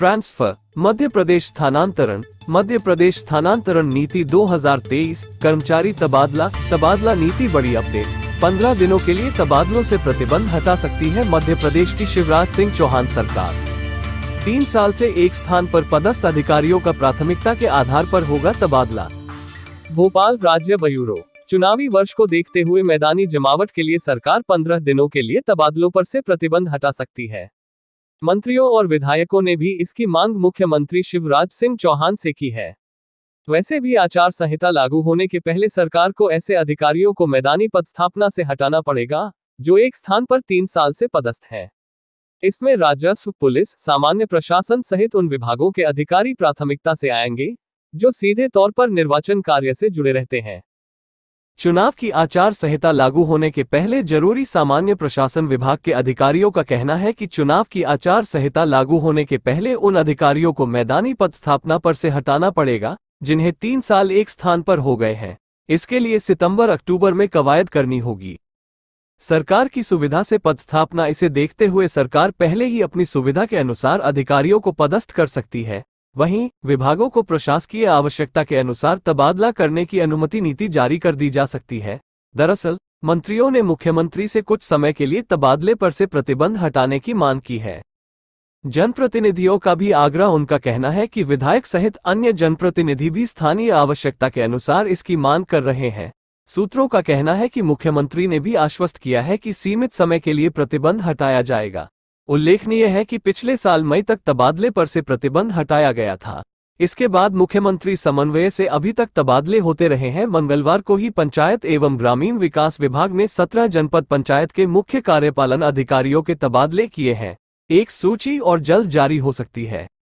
transfer मध्य प्रदेश स्थानांतरण मध्य प्रदेश स्थानांतरण नीति 2023 कर्मचारी तबादला तबादला नीति बड़ी अपडेट पंद्रह दिनों के लिए तबादलों से प्रतिबंध हटा सकती है मध्य प्रदेश की शिवराज सिंह चौहान सरकार तीन साल से एक स्थान पर पदस्थ अधिकारियों का प्राथमिकता के आधार पर होगा तबादला भोपाल राज्य ब्यूरो चुनावी वर्ष को देखते हुए मैदानी जमावट के लिए सरकार पंद्रह दिनों के लिए तबादलों पर से प्रतिबंध हटा सकती है मंत्रियों और विधायकों ने भी इसकी मांग मुख्यमंत्री शिवराज सिंह चौहान से की है वैसे भी आचार संहिता लागू होने के पहले सरकार को ऐसे अधिकारियों को मैदानी पद स्थापना से हटाना पड़ेगा जो एक स्थान पर तीन साल से पदस्थ हैं इसमें राजस्व पुलिस सामान्य प्रशासन सहित उन विभागों के अधिकारी प्राथमिकता से आएंगे जो सीधे तौर पर निर्वाचन कार्य से जुड़े रहते हैं चुनाव की आचार संहिता लागू होने के पहले जरूरी सामान्य प्रशासन विभाग के अधिकारियों का कहना है कि चुनाव की आचार संहिता लागू होने के पहले उन अधिकारियों को मैदानी पद स्थापना पर से हटाना पड़ेगा जिन्हें तीन साल एक स्थान पर हो गए हैं इसके लिए सितंबर अक्टूबर में कवायद करनी होगी सरकार की सुविधा से पदस्थापना इसे देखते हुए सरकार पहले ही अपनी सुविधा के अनुसार अधिकारियों को पदस्थ कर सकती है वहीं विभागों को प्रशासकीय आवश्यकता के अनुसार तबादला करने की अनुमति नीति जारी कर दी जा सकती है दरअसल मंत्रियों ने मुख्यमंत्री से कुछ समय के लिए तबादले पर से प्रतिबंध हटाने की मांग की है जनप्रतिनिधियों का भी आग्रह उनका कहना है कि विधायक सहित अन्य जनप्रतिनिधि भी स्थानीय आवश्यकता के अनुसार इसकी मांग कर रहे हैं सूत्रों का कहना है कि मुख्यमंत्री ने भी आश्वस्त किया है कि सीमित समय के लिए प्रतिबंध हटाया जाएगा उल्लेखनीय है कि पिछले साल मई तक तबादले पर से प्रतिबंध हटाया गया था इसके बाद मुख्यमंत्री समन्वय से अभी तक तबादले होते रहे हैं मंगलवार को ही पंचायत एवं ग्रामीण विकास विभाग ने 17 जनपद पंचायत के मुख्य कार्यपालन अधिकारियों के तबादले किए हैं एक सूची और जल्द जारी हो सकती है